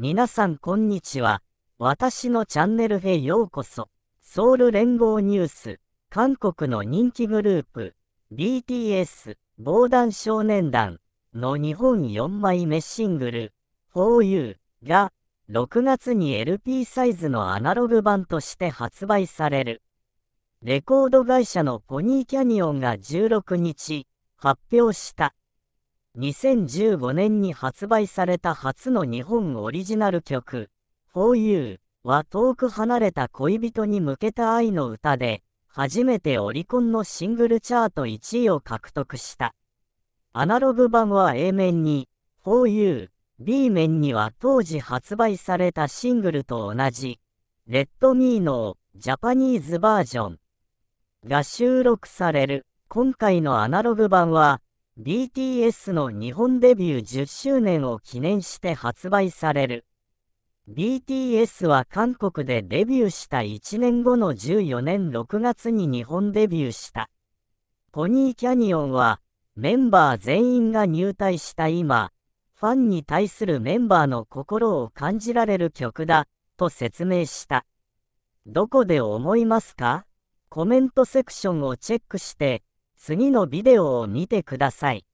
皆さんこんにちは。私のチャンネルへようこそ。ソウル連合ニュース、韓国の人気グループ、BTS、防弾少年団の日本4枚目シングル、For You が6月に LP サイズのアナログ版として発売される。レコード会社のポニーキャニオンが16日発表した。2015年に発売された初の日本オリジナル曲、For You は遠く離れた恋人に向けた愛の歌で、初めてオリコンのシングルチャート1位を獲得した。アナログ版は A 面に、For You、B 面には当時発売されたシングルと同じ、Let Me のジャパニーズバージョンが収録される。今回のアナログ版は、BTS の日本デビュー10周年を記念して発売される。BTS は韓国でデビューした1年後の14年6月に日本デビューした。ポニーキャニオンはメンバー全員が入隊した今、ファンに対するメンバーの心を感じられる曲だ、と説明した。どこで思いますかコメントセクションをチェックして、次のビデオを見てください。